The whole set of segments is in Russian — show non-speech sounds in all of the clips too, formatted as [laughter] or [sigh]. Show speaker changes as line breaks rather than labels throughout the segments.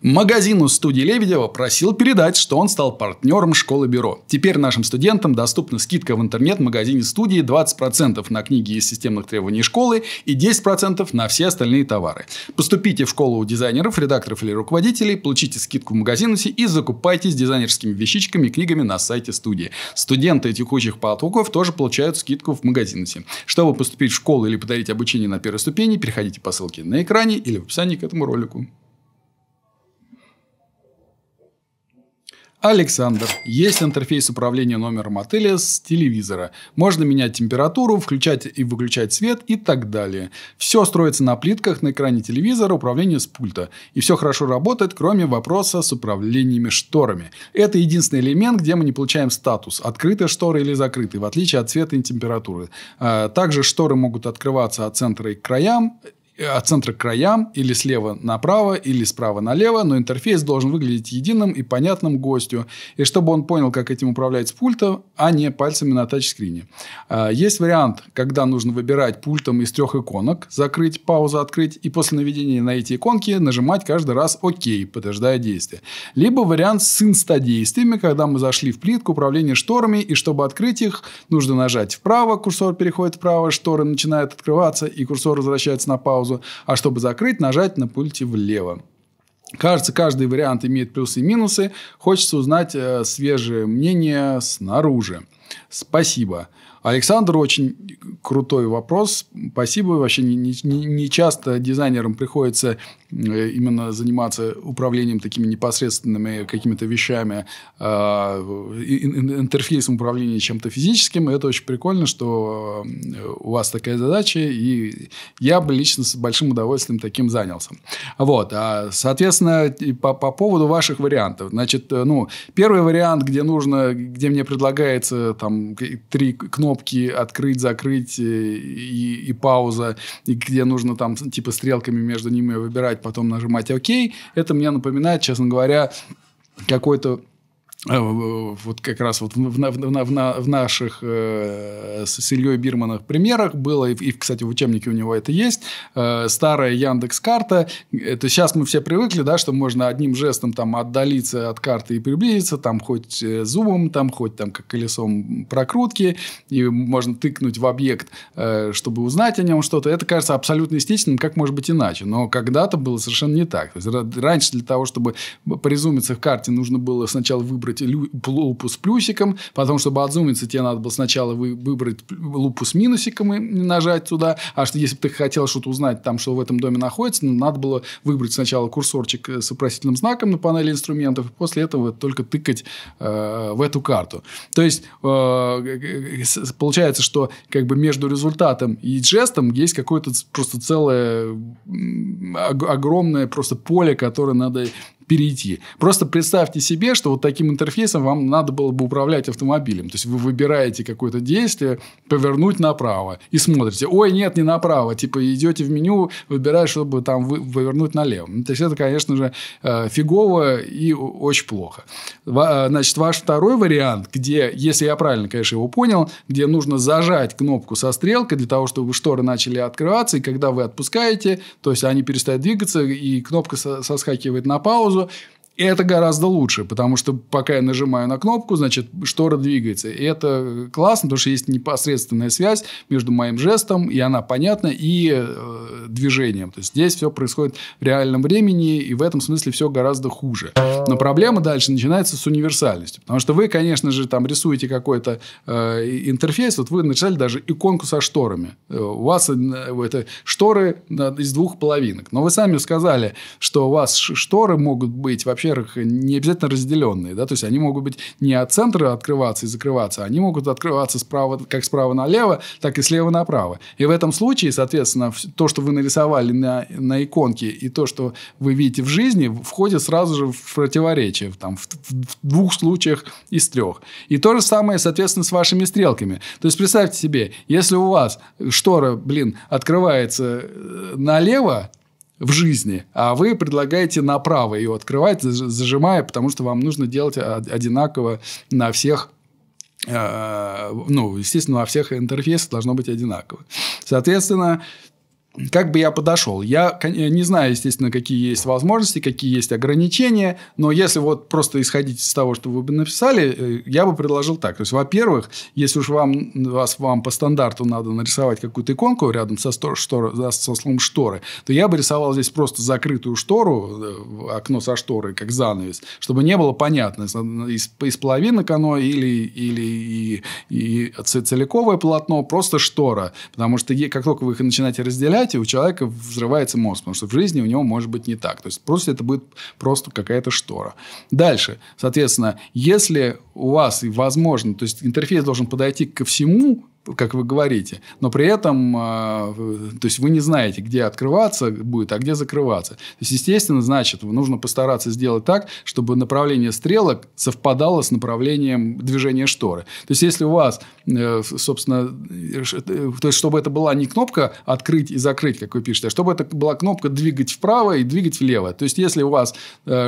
Магазину студии Лебедева просил передать, что он стал партнером школы бюро. Теперь нашим студентам доступна скидка в интернет-магазине студии 20% на книги из системных требований школы и 10% на все остальные товары. Поступите в школу у дизайнеров, редакторов или руководителей, получите скидку в магазинусе и закупайтесь дизайнерскими вещичками и книгами на сайте студии. Студенты текущих потоков тоже получают скидку в магазинусе. Чтобы поступить в школу или подарить обучение на первой ступени, переходите по ссылке на экране или в описании к этому ролику. Александр. Есть интерфейс управления номером отеля с телевизора. Можно менять температуру, включать и выключать свет и так далее. Все строится на плитках на экране телевизора, управление с пульта. И все хорошо работает, кроме вопроса с управлениями шторами. Это единственный элемент, где мы не получаем статус, открытые шторы или закрытые, в отличие от цвета и температуры. А, также шторы могут открываться от центра и к краям Э, от центра к краям, или слева направо, или справа налево, но интерфейс должен выглядеть единым и понятным гостю, и чтобы он понял, как этим управлять с пульта, а не пальцами на тачскрине. А, есть вариант, когда нужно выбирать пультом из трех иконок, закрыть, паузу открыть, и после наведения на эти иконки нажимать каждый раз «Ок», подтверждая действие. Либо вариант с инстадействиями, когда мы зашли в плитку управления шторами, и чтобы открыть их, нужно нажать вправо, курсор переходит вправо, шторы начинают открываться, и курсор возвращается на паузу, паузу, а чтобы закрыть, нажать на пульте влево. Кажется, каждый вариант имеет плюсы и минусы. Хочется узнать э, свежее мнение снаружи. Спасибо. Александр, очень крутой вопрос. Спасибо. Вообще не, не, не часто дизайнерам приходится э, именно заниматься управлением такими непосредственными какими-то вещами, а, интерфейсом управления чем-то физическим. это очень прикольно, что у вас такая задача, и я бы лично с большим удовольствием таким занялся. Вот. А, соответственно, по, по поводу ваших вариантов. Значит, э, ну, первый вариант, где нужно, где мне предлагается там три кнопки кнопки открыть, закрыть э, и, и пауза, и где нужно там типа стрелками между ними выбирать, потом нажимать ОК. Это мне напоминает, честно говоря, какой-то Э, вот как раз вот в, в, в, в наших э, с Ильей Бирманах примерах было, и, и, кстати, в учебнике у него это есть, э, старая Яндекс-карта, это сейчас мы все привыкли, да, что можно одним жестом там отдалиться от карты и приблизиться, там хоть э, зумом, там хоть там как колесом прокрутки, и можно тыкнуть в объект, э, чтобы узнать о нем что-то, это кажется абсолютно естественным, как может быть иначе, но когда-то было совершенно не так. То есть, раньше для того, чтобы призумиться в карте, нужно было сначала выбрать выбрать лупу с плюсиком, потом, чтобы отзумиться, тебе надо было сначала выбрать лупу с минусиком и нажать туда, а что если бы ты хотел что-то узнать, там, что в этом доме находится, ну, надо было выбрать сначала курсорчик э, с вопросительным знаком на панели инструментов, и после этого только тыкать э, в эту карту. То есть, э, э получается, что как бы между результатом и жестом есть какое-то просто целое огромное просто поле, которое надо перейти. Просто представьте себе, что вот таким интерфейсом вам надо было бы управлять автомобилем. То есть, вы выбираете какое-то действие, повернуть направо, и смотрите, ой, нет, не направо, типа идете в меню, выбираете, чтобы там вы, повернуть налево. Ну, то есть, это, конечно же, э, фигово и очень плохо. Э, значит, ваш второй вариант, где, если я правильно, конечно, его понял, где нужно зажать кнопку со стрелкой для того, чтобы шторы начали открываться, и когда вы отпускаете, то есть, они перестают двигаться, и кнопка соскакивает на паузу, uso И это гораздо лучше, потому что пока я нажимаю на кнопку, значит, штора двигается. И это классно, потому что есть непосредственная связь между моим жестом, и она понятна, и э, движением. То есть здесь все происходит в реальном времени, и в этом смысле все гораздо хуже. Но проблема дальше начинается с универсальностью. Потому что вы, конечно же, там рисуете какой-то э, интерфейс, вот вы начали даже иконку со шторами. Э, у вас э, это шторы э, из двух половинок. Но вы сами сказали, что у вас шторы могут быть вообще пещерах не обязательно разделенные, да, то есть они могут быть не от центра открываться и закрываться, они могут открываться справа, как справа налево, так и слева направо. И в этом случае, соответственно, то, что вы нарисовали на, на иконке и то, что вы видите в жизни, входит сразу же в противоречие, там, в, в двух случаях из трех. И то же самое, соответственно, с вашими стрелками. То есть представьте себе, если у вас штора, блин, открывается э, налево, в жизни, а вы предлагаете направо ее открывать, зажимая, потому что вам нужно делать одинаково на всех э, ну, естественно, во всех интерфейсах должно быть одинаково. Соответственно, как бы я подошел? Я э, не знаю, естественно, какие есть возможности, какие есть ограничения, но если вот просто исходить из того, что вы бы написали, э, я бы предложил так. То есть, во-первых, если уж вам, вас, вам по стандарту надо нарисовать какую-то иконку рядом со, стор, штор, со словом «шторы», то я бы рисовал здесь просто закрытую штору, э, окно со шторой, как занавес, чтобы не было понятно, из, из половинок оно или, или и, и целиковое полотно, просто штора. Потому что как только вы их начинаете разделять, у человека взрывается мозг, потому что в жизни у него может быть не так. То есть, просто это будет просто какая-то штора. Дальше, соответственно, если у вас и возможно, то есть интерфейс должен подойти ко всему, как вы говорите, но при этом а, то есть вы не знаете, где открываться будет, а где закрываться. То есть, естественно, значит, нужно постараться сделать так, чтобы направление стрелок совпадало с направлением движения шторы. То есть, если у вас, э, собственно, э, э, то есть, чтобы это была не кнопка «открыть и закрыть», как вы пишете, а чтобы это была кнопка «двигать вправо» и «двигать влево». То есть, если у вас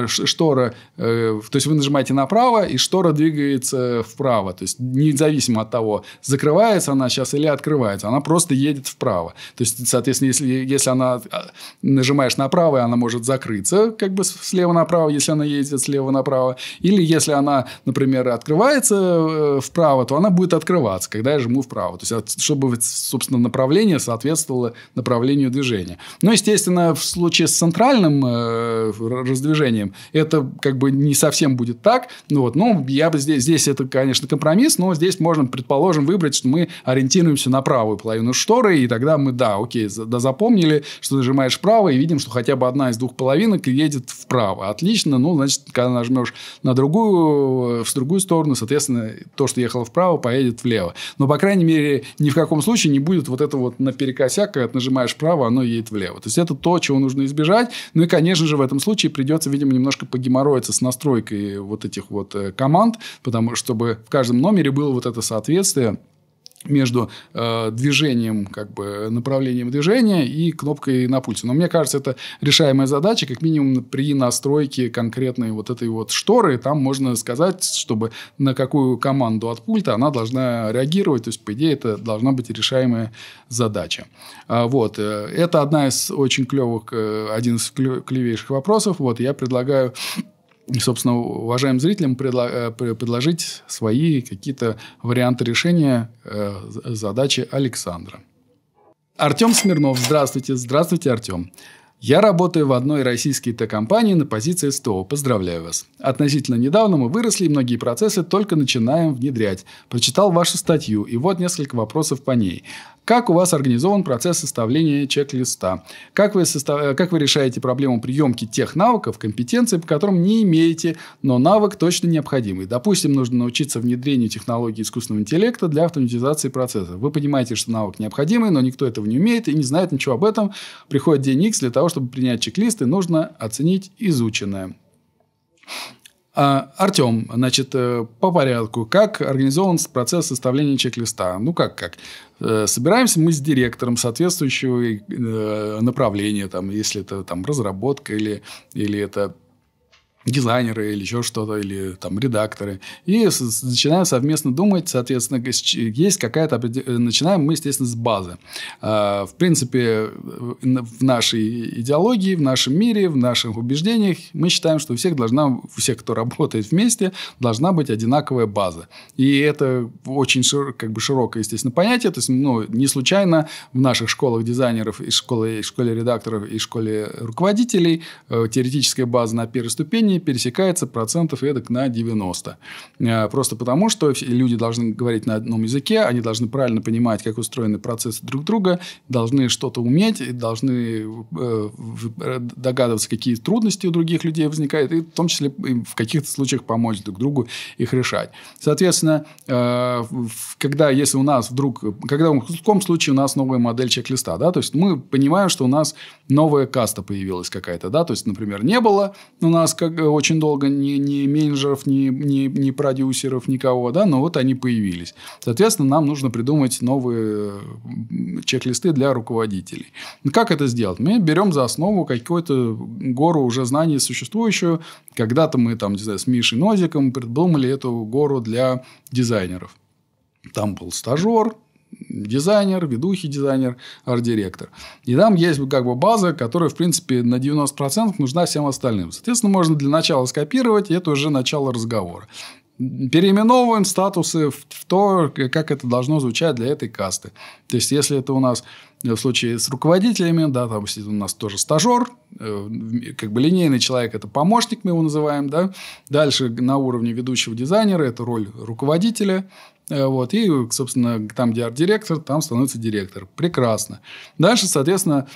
штора, то есть, вы нажимаете направо, и штора двигается вправо. То есть, независимо от того, закрывается она сейчас или открывается, она просто едет вправо. То есть, соответственно, если, если она а, нажимаешь направо, она может закрыться как бы слева направо, если она едет слева направо. Или если она, например, открывается э, вправо, то она будет открываться, когда я жму вправо. То есть, чтобы, собственно, направление соответствовало направлению движения. Но, естественно, в случае с центральным э, раздвижением это как бы не совсем будет так. Ну, вот. Ну, я бы здесь, здесь это, конечно, компромисс, но здесь можно, предположим, выбрать, что мы ориентируемся на правую половину шторы, и тогда мы, да, окей, да запомнили, что нажимаешь право, и видим, что хотя бы одна из двух половинок едет вправо. Отлично, ну, значит, когда нажмешь на другую, в э, другую сторону, соответственно, то, что ехало вправо, поедет влево. Но, по крайней мере, ни в каком случае не будет вот это вот наперекосяк, когда нажимаешь право, оно едет влево. То есть, это то, чего нужно избежать. Ну, и, конечно же, в этом случае придется, видимо, немножко погеморроиться с настройкой вот этих вот э, команд, потому чтобы в каждом номере было вот это соответствие между э, движением, как бы направлением движения и кнопкой на пульте. Но мне кажется, это решаемая задача, как минимум при настройке конкретной вот этой вот шторы, там можно сказать, чтобы на какую команду от пульта она должна реагировать, то есть по идее это должна быть решаемая задача. А, вот э, это одна из очень клевых, э, один из клевейших вопросов. Вот я предлагаю и, собственно, уважаемым зрителям э, предложить свои какие-то варианты решения э, задачи Александра. Артем Смирнов, здравствуйте. Здравствуйте, Артем. Я работаю в одной российской Т-компании на позиции СТО. Поздравляю вас. Относительно недавно мы выросли, и многие процессы только начинаем внедрять. Прочитал вашу статью, и вот несколько вопросов по ней. Как у вас организован процесс составления чек-листа? Как вы, состав... Э, как вы решаете проблему приемки тех навыков, компетенций, по которым не имеете, но навык точно необходимый? Допустим, нужно научиться внедрению технологий искусственного интеллекта для автоматизации процесса. Вы понимаете, что навык необходимый, но никто этого не умеет и не знает ничего об этом. Приходит день X для того, чтобы принять чек-лист, и нужно оценить изученное. А, Артем, значит, э, по порядку, как организован процесс составления чек-листа? Ну, как, как? Э, собираемся мы с директором соответствующего э, направления, там, если это там разработка или, или это дизайнеры или еще что-то, или там редакторы. И начинаем совместно думать, соответственно, есть какая-то... Начинаем мы, естественно, с базы. А, в принципе, в нашей идеологии, в нашем мире, в наших убеждениях мы считаем, что у всех должна, у всех, кто работает вместе, должна быть одинаковая база. И это очень шир, как бы широкое, естественно, понятие. То есть, ну, не случайно в наших школах дизайнеров и школе, и школе редакторов и школе руководителей э, теоретическая база на первой ступени времени пересекается процентов эдак на 90. Э, просто потому, что люди должны говорить на одном языке, они должны правильно понимать, как устроены процессы друг друга, должны что-то уметь, должны э, э, догадываться, какие трудности у других людей возникают, и в том числе в каких-то случаях помочь друг другу их решать. Соответственно, когда, если у нас вдруг, когда в каком случае у нас новая модель чек-листа, да, то есть мы понимаем, что у нас новая каста появилась какая-то, да, то есть, например, не было у нас как Э, очень долго ни, ни менеджеров, ни, ни, ни продюсеров, никого, да, но вот они появились. Соответственно, нам нужно придумать новые чек-листы для руководителей. Как это сделать? Мы берем за основу какую-то гору уже знаний существующую. Когда-то мы там, не знаю, с Мишей Нозиком придумали эту гору для дизайнеров. Там был стажер, дизайнер, ведущий дизайнер, арт-директор. И там есть как бы база, которая, в принципе, на 90% нужна всем остальным. Соответственно, можно для начала скопировать, и это уже начало разговора. Переименовываем статусы в то, как это должно звучать для этой касты. То есть, если это у нас э, в случае с руководителями, да, там сидит у нас тоже стажер, э, как бы линейный человек – это помощник, мы его называем, да. Дальше на уровне ведущего дизайнера – это роль руководителя – Э, вот. И, собственно, там, где арт-директор, там становится директор. Прекрасно. Дальше, соответственно,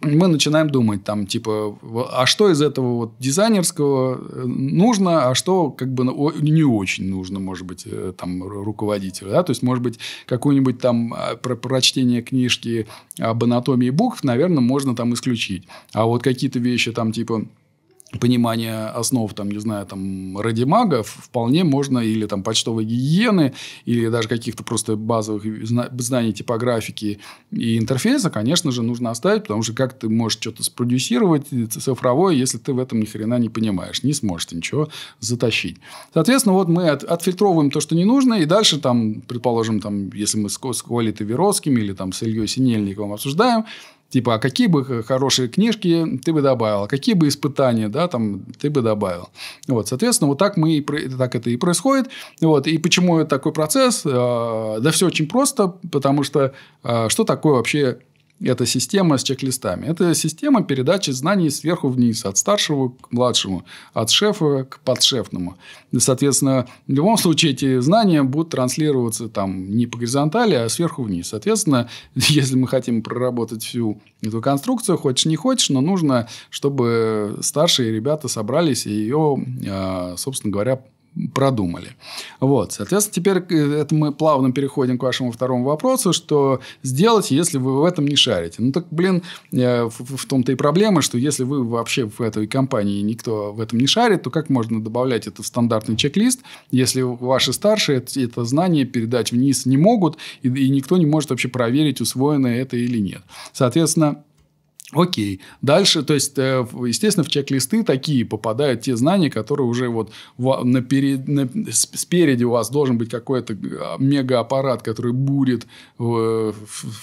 мы начинаем думать там типа а что из этого вот дизайнерского э, нужно а что как бы не очень нужно может быть э, там руководителю да то есть может быть какую-нибудь там а, про прочтение книжки об анатомии букв наверное можно там исключить а вот какие-то вещи там типа понимание основ, там, не знаю, там, радимагов, вполне можно, или там почтовой гигиены, или даже каких-то просто базовых знаний типографики и интерфейса, конечно же, нужно оставить, потому что как ты можешь что-то спродюсировать цифровое, если ты в этом ни хрена не понимаешь, не сможешь ничего затащить. Соответственно, вот мы от, отфильтровываем то, что не нужно, и дальше там, предположим, там, если мы с, с Колей Таверовским или там с Ильей Синельниковым обсуждаем, Типа, а какие бы хорошие книжки ты бы добавил, какие бы испытания, да, там, ты бы добавил. Вот, соответственно, вот так мы и, так это и происходит. Вот, и почему это такой процесс? А, да все очень просто, потому что а, что такое вообще эта система с чек-листами. Это система передачи знаний сверху вниз, от старшего к младшему, от шефа к подшефному. И, соответственно, в любом случае эти знания будут транслироваться там не по горизонтали, а сверху вниз. Соответственно, [laughs] если мы хотим проработать всю эту конструкцию, хочешь не хочешь, но нужно, чтобы старшие ребята собрались и ее, а, собственно говоря, продумали. Вот, соответственно, теперь э, это мы плавно переходим к вашему второму вопросу, что сделать, если вы в этом не шарите. Ну так, блин, э, в том-то и проблема, что если вы вообще в этой компании никто в этом не шарит, то как можно добавлять это в стандартный чек-лист, если ваши старшие это, это знание передать вниз не могут, и, и никто не может вообще проверить, усвоено это или нет. Соответственно, Окей. Дальше, то есть, э, естественно, в чек-листы такие попадают те знания, которые уже вот наперед, на, спереди у вас должен быть какой-то э, мегааппарат, который будет э,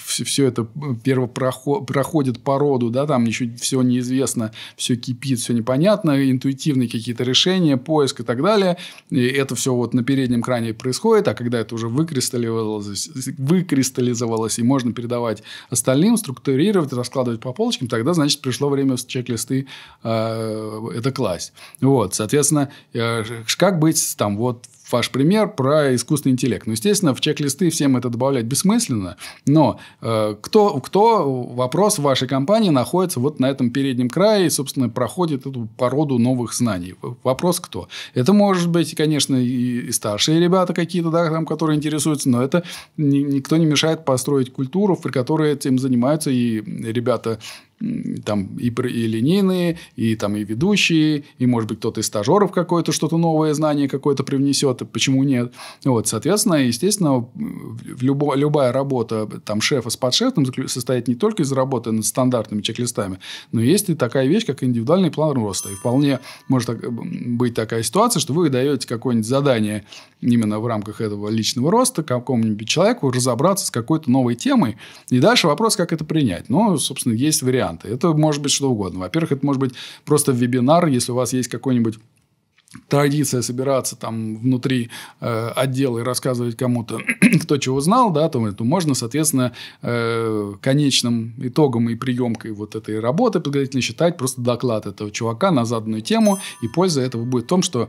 все это э, проходит породу, да, там еще все неизвестно, все кипит, все непонятно, интуитивные какие-то решения, поиск и так далее. И это все вот на переднем кране происходит, а когда это уже выкристаллизовалось, выкристаллизовалось и можно передавать остальным, структурировать, раскладывать по полочкам, галочкам, тогда, значит, пришло время в чек-листы э, это класть. Вот, соответственно, э, как быть там вот ваш пример про искусственный интеллект. Ну, естественно, в чек-листы всем это добавлять бессмысленно, но э, кто, кто вопрос в вашей компании находится вот на этом переднем крае и, собственно, проходит эту породу новых знаний? Вопрос кто? Это может быть, конечно, и, и старшие ребята какие-то, да, там, которые интересуются, но это ни, никто не мешает построить культуру, при которой этим занимаются и ребята там и, и линейные, и там и ведущие, и, может быть, кто-то из стажеров какое-то что-то новое знание какое-то привнесет, почему нет. Вот, соответственно, естественно, любо, любая работа там шефа с подшефом состоит не только из работы над стандартными чек-листами, но есть и такая вещь, как индивидуальный план роста. И вполне может быть такая ситуация, что вы даете какое-нибудь задание именно в рамках этого личного роста какому-нибудь человеку разобраться с какой-то новой темой, и дальше вопрос, как это принять. Ну, собственно, есть вариант варианты. Это может быть что угодно. Во-первых, это может быть просто вебинар, если у вас есть какой-нибудь традиция собираться там внутри э, отдела и рассказывать кому-то, [clears throat] кто чего знал, да, то, то можно, соответственно, э, конечным итогом и приемкой вот этой работы подготовительно считать просто доклад этого чувака на заданную тему. И польза этого будет в том, что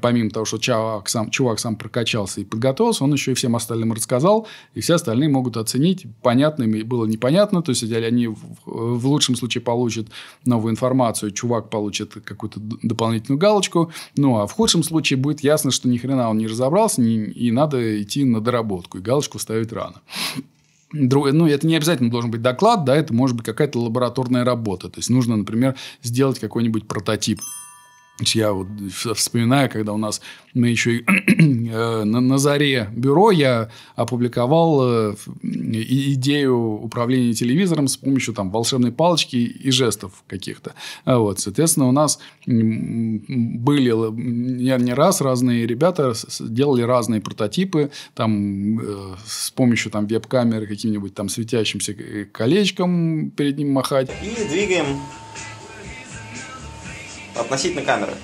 помимо того, что чувак сам, чувак сам прокачался и подготовился, он еще и всем остальным рассказал, и все остальные могут оценить, понятно им было непонятно, то есть они в, в лучшем случае получат новую информацию, чувак получит какую-то дополнительную галочку, ну, а в худшем случае будет ясно, что ни хрена он не разобрался, не, и надо идти на доработку, и галочку ставить рано. Друг, ну, это не обязательно должен быть доклад, да, это может быть какая-то лабораторная работа. То есть, нужно, например, сделать какой-нибудь прототип. Я вот вспоминаю, когда у нас мы еще и, [clears throat] э, на, на заре бюро я опубликовал э, идею управления телевизором с помощью там волшебной палочки и жестов каких-то. А вот, соответственно, у нас были не, не раз разные ребята делали разные прототипы там э, с помощью там веб-камеры каким-нибудь там светящимся э, колечком перед ним махать. И двигаем относительно камеры.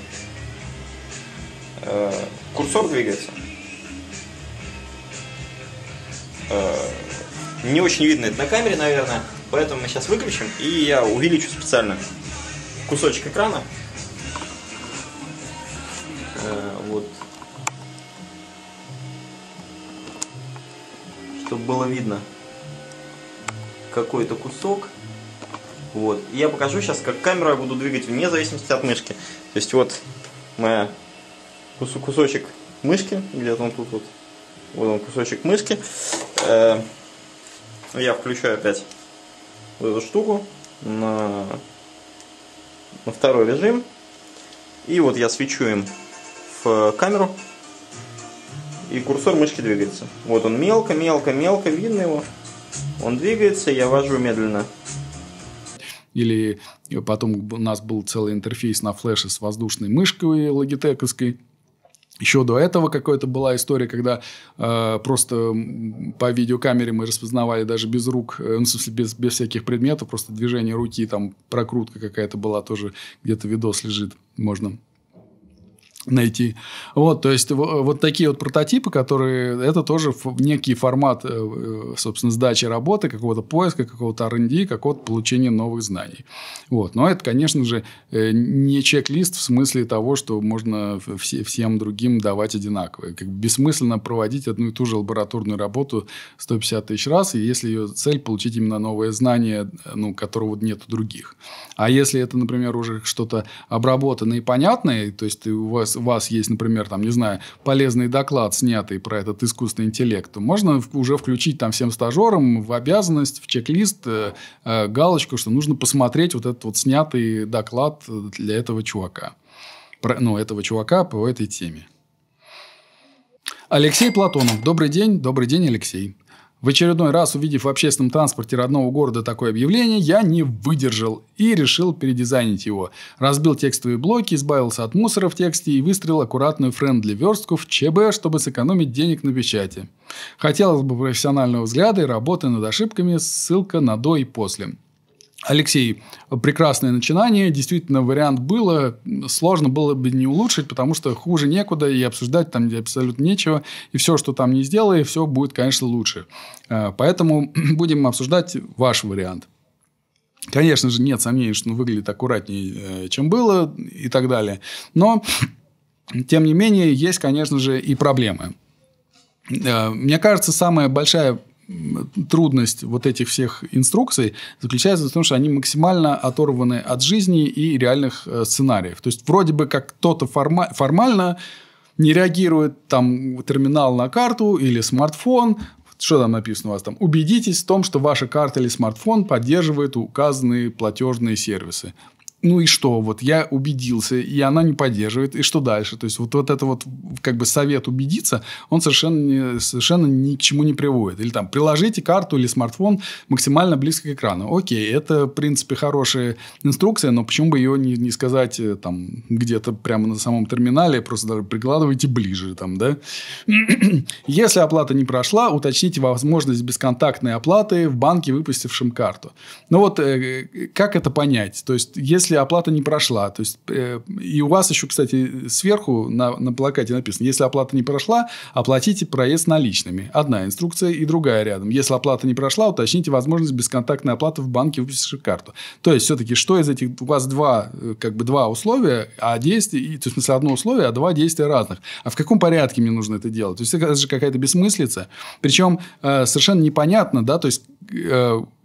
Э, курсор двигается. Э, не очень видно это на камере, наверное, поэтому мы сейчас выключим и я увеличу специально кусочек экрана. Э, вот. Чтобы было видно какой-то кусок. Вот. И я покажу сейчас, как камеру я буду двигать вне зависимости от мышки. То есть вот моя кус кусочек мышки, где-то он тут вот. Вот он кусочек мышки. Э, я включаю опять вот эту штуку на, на второй режим. И вот я свечу им в камеру. И курсор мышки двигается. Вот он мелко, мелко, мелко, видно его. Он двигается, я вожу медленно
или потом у нас был целый интерфейс на флеше с воздушной мышкой логитековской. Еще до этого какая-то была история, когда э, просто по видеокамере мы распознавали даже без рук, э, ну, в смысле, без, без всяких предметов, просто движение руки, там прокрутка какая-то была тоже, где-то видос лежит, можно найти. Вот, то есть, вот такие вот прототипы, которые... Это тоже некий формат, э, э, собственно, сдачи работы, какого-то поиска, какого-то R&D, какого-то получения новых знаний. Вот. Но это, конечно же, э, не чек-лист в смысле того, что можно все, всем другим давать одинаковые. Как бессмысленно проводить одну и ту же лабораторную работу 150 тысяч раз, если ее цель – получить именно новое знание, ну, которого нет у других. А если это, например, уже что-то обработанное и понятное, то есть, ты, у вас сейчас у вас есть, например, там, не знаю, полезный доклад, снятый про этот искусственный интеллект, то можно уже включить там всем стажерам в обязанность, в чек-лист э, э, галочку, что нужно посмотреть вот этот вот снятый доклад для этого чувака. Про, ну, этого чувака по этой теме. Алексей Платонов. Добрый день. Добрый день, Алексей. В очередной раз, увидев в общественном транспорте родного города такое объявление, я не выдержал и решил передизайнить его. Разбил текстовые блоки, избавился от мусора в тексте и выстроил аккуратную френдли-верстку в ЧБ, чтобы сэкономить денег на печати. Хотелось бы профессионального взгляда и работы над ошибками, ссылка на «до» и «после». Алексей, прекрасное начинание. Действительно, вариант было. Сложно было бы не улучшить, потому что хуже некуда, и обсуждать там абсолютно нечего. И все, что там не сделали, все будет, конечно, лучше. А, поэтому [clears throat] будем обсуждать ваш вариант. Конечно же, нет сомнений, что он выглядит аккуратнее, э, чем было и так далее. Но, [clears throat] тем не менее, есть, конечно же, и проблемы. Э, мне кажется, самая большая трудность вот этих всех инструкций заключается в том, что они максимально оторваны от жизни и реальных э, сценариев. То есть, вроде бы как кто-то форма- формально не реагирует там терминал на карту или смартфон, что там написано у вас там? Убедитесь в том, что ваша карта или смартфон поддерживает указанные платежные сервисы ну и что, вот я убедился, и она не поддерживает, и что дальше? То есть вот, вот это вот как бы совет убедиться, он совершенно, не, совершенно ни к чему не приводит. Или там приложите карту или смартфон максимально близко к экрану. Окей, это в принципе хорошая инструкция, но почему бы ее не, не сказать э, там где-то прямо на самом терминале, просто даже прикладывайте ближе там, да? [clears throat] Если оплата не прошла, уточните возможность бесконтактной оплаты в банке, выпустившем карту. Ну вот э, э, как это понять? То есть если если оплата не прошла. То есть, э, и у вас еще, кстати, сверху на, на плакате написано, если оплата не прошла, оплатите проезд наличными. Одна инструкция и другая рядом. Если оплата не прошла, уточните возможность бесконтактной оплаты в банке, выписавшей карту. То есть, все-таки, что из этих... У вас два, э, как бы, два условия, а действия... То есть, в смысле, одно условие, а два действия разных. А в каком порядке мне нужно это делать? То есть, это же какая-то бессмыслица. Причем, э, совершенно непонятно, да, то есть,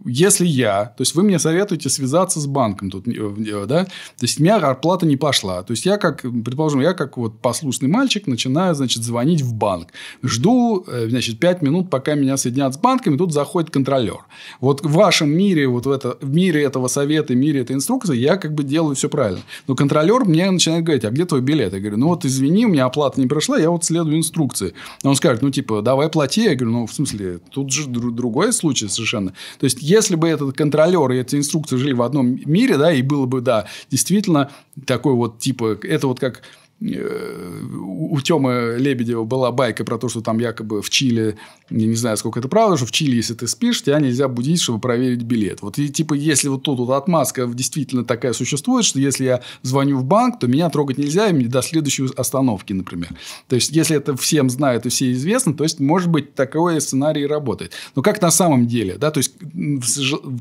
если я... То есть, вы мне советуете связаться с банком тут ее, да, то есть у меня зарплата не пошла. То есть я как, предположим, я как вот послушный мальчик начинаю, значит, звонить в банк. Жду, э, значит, пять минут, пока меня соединят с банком, и тут заходит контролер. Вот в вашем мире, вот в, это, в мире этого совета, в мире этой инструкции я как бы делаю все правильно. Но контролер мне начинает говорить, а где твой билет? Я говорю, ну вот извини, у меня оплата не прошла, я вот следую инструкции. Он скажет, ну типа, давай плати. Я говорю, ну в смысле, тут же другой случай совершенно. То есть, если бы этот контролер и эти инструкции жили в одном мире, да, и было бы да, действительно, такой вот типа, это вот как э, у Тёмы Лебедева была байка про то, что там якобы в Чили я не знаю, сколько это правда, что в Чили, если ты спишь, тебя нельзя будить, чтобы проверить билет. Вот и типа, если вот тут вот отмазка действительно такая существует, что если я звоню в банк, то меня трогать нельзя и мне до следующей остановки, например. То есть, если это всем знают и все известно, то есть, может быть, такой сценарий работает. Но как на самом деле, да, то есть,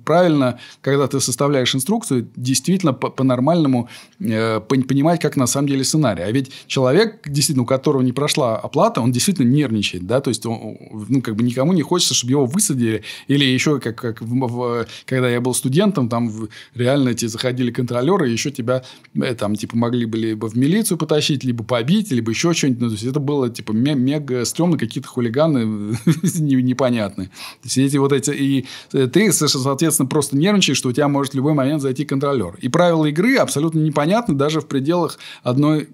правильно, когда ты составляешь инструкцию, действительно по-нормальному э, понимать, как на самом деле сценарий. А ведь человек, действительно, у которого не прошла оплата, он действительно нервничает, да, то есть, он, ну, как бы никому не хочется, чтобы его высадили. Или еще, как, как в, в, когда я был студентом, там в, реально эти заходили контролеры, еще тебя э, там, типа, могли бы либо в милицию потащить, либо побить, либо еще что-нибудь. Ну, то есть, это было, типа, мега стрёмно, какие-то хулиганы [laughs] непонятные. То есть, эти вот эти... И э, ты, соответственно, просто нервничаешь, что у тебя может в любой момент зайти контролер. И правила игры абсолютно непонятны даже в пределах одной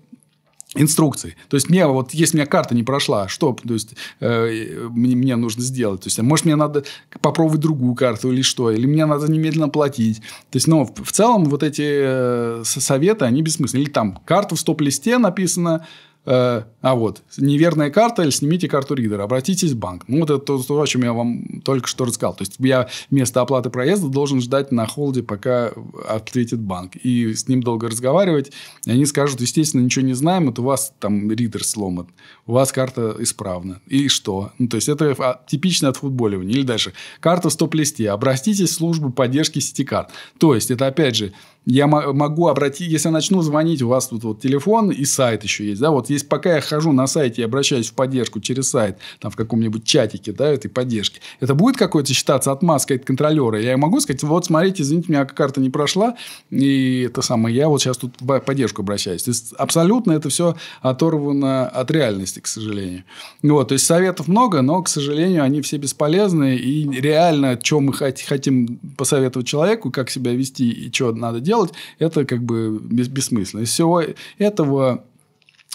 инструкции. То есть, мне вот, если у меня карта не прошла, что, то есть, э, мне, мне нужно сделать? То есть, а может, мне надо попробовать другую карту или что? Или мне надо немедленно платить? То есть, ну, в, в целом, вот эти э, советы, они бессмысленны. Или там, карта в стоп-листе написана, Э, а вот, неверная карта или снимите карту ридера, обратитесь в банк. Ну, вот это то, то, о чем я вам только что рассказал. То есть, я вместо оплаты проезда должен ждать на холде, пока ответит банк. И с ним долго разговаривать. И они скажут, естественно, ничего не знаем, Это у вас там ридер сломан, у вас карта исправна. И что? Ну, то есть, это а, типично от футболивания. Или дальше, карта в стоп-листе, обратитесь в службу поддержки сети карт. То есть, это опять же я могу обратить, если начну звонить, у вас тут вот телефон и сайт еще есть, да, вот есть, пока я хожу на сайте и обращаюсь в поддержку через сайт, там в каком-нибудь чатике, да, этой поддержки, это будет какое-то считаться отмазкой от контролера? Я могу сказать, вот смотрите, извините, у меня карта не прошла, и это самое, я вот сейчас тут в поддержку обращаюсь. То есть, абсолютно это все оторвано от реальности, к сожалению. Вот, то есть, советов много, но, к сожалению, они все бесполезны, и реально, чем мы хотим посоветовать человеку, как себя вести и что надо делать, делать, это как бы бессмысленно. Из всего этого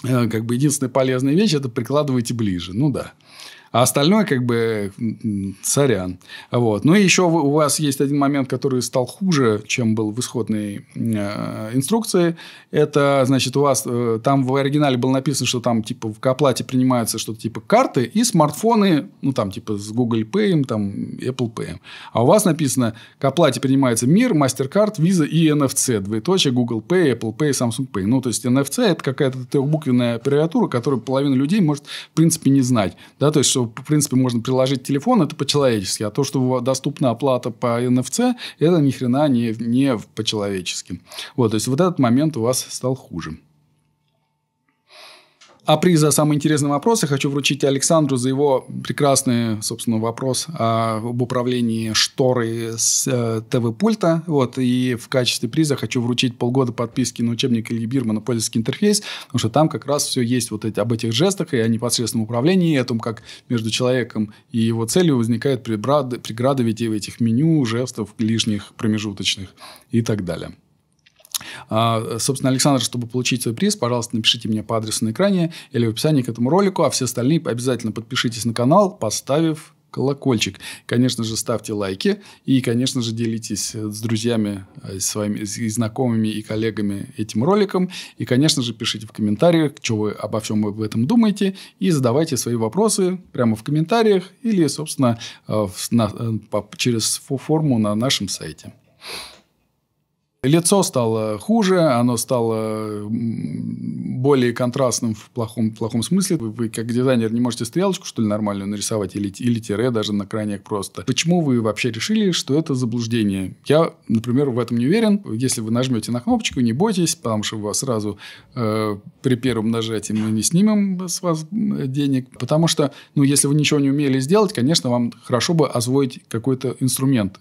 э, как бы единственная полезная вещь – это прикладывайте ближе. Ну да. А остальное, как бы, царян Вот. Ну, и еще у вас есть один момент, который стал хуже, чем был в исходной э, инструкции. Это, значит, у вас э, там в оригинале было написано, что там, типа, в оплате принимаются что-то типа карты и смартфоны, ну, там, типа, с Google Pay, там, Apple Pay. А у вас написано, к оплате принимается МИР, MasterCard, Visa и NFC, двоеточие, Google Pay, Apple Pay, Samsung Pay. Ну, то есть, NFC – это какая-то трехбуквенная аббревиатура, которую половина людей может, в принципе, не знать. Да, то есть, что что, в принципе, можно приложить телефон, это по-человечески. А то, что доступна оплата по NFC, это ни хрена не, не по-человечески. Вот, то есть, вот этот момент у вас стал хуже. А приз за самый интересный вопрос я хочу вручить Александру за его прекрасный, собственно, вопрос об управлении шторы с э, ТВ-пульта. Вот, и в качестве приза хочу вручить полгода подписки на учебник Ильи Бирмана «Пользовательский интерфейс», потому что там как раз все есть вот эти, об этих жестах и о непосредственном управлении, и о том, как между человеком и его целью возникают преграды, преграды ведь и в этих меню, жестов, лишних промежуточных и так далее. А, собственно, Александр, чтобы получить свой приз, пожалуйста, напишите мне по адресу на экране или в описании к этому ролику, а все остальные обязательно подпишитесь на канал, поставив колокольчик. Конечно же, ставьте лайки и, конечно же, делитесь э, с друзьями, э, своими с знакомыми и коллегами этим роликом. И, конечно же, пишите в комментариях, что вы обо всем об этом думаете, и задавайте свои вопросы прямо в комментариях или, собственно, э, на, по, через форму на нашем сайте. Лицо стало хуже, оно стало более контрастным в плохом, плохом смысле. Вы, вы как дизайнер не можете стрелочку, что ли, нормальную нарисовать или, или тире даже на крайняк просто. Почему вы вообще решили, что это заблуждение? Я, например, в этом не уверен. Если вы нажмете на кнопочку, не бойтесь, потому что вас сразу э, при первом нажатии мы не снимем с вас э, денег. Потому что, ну, если вы ничего не умели сделать, конечно, вам хорошо бы озвоить какой-то инструмент.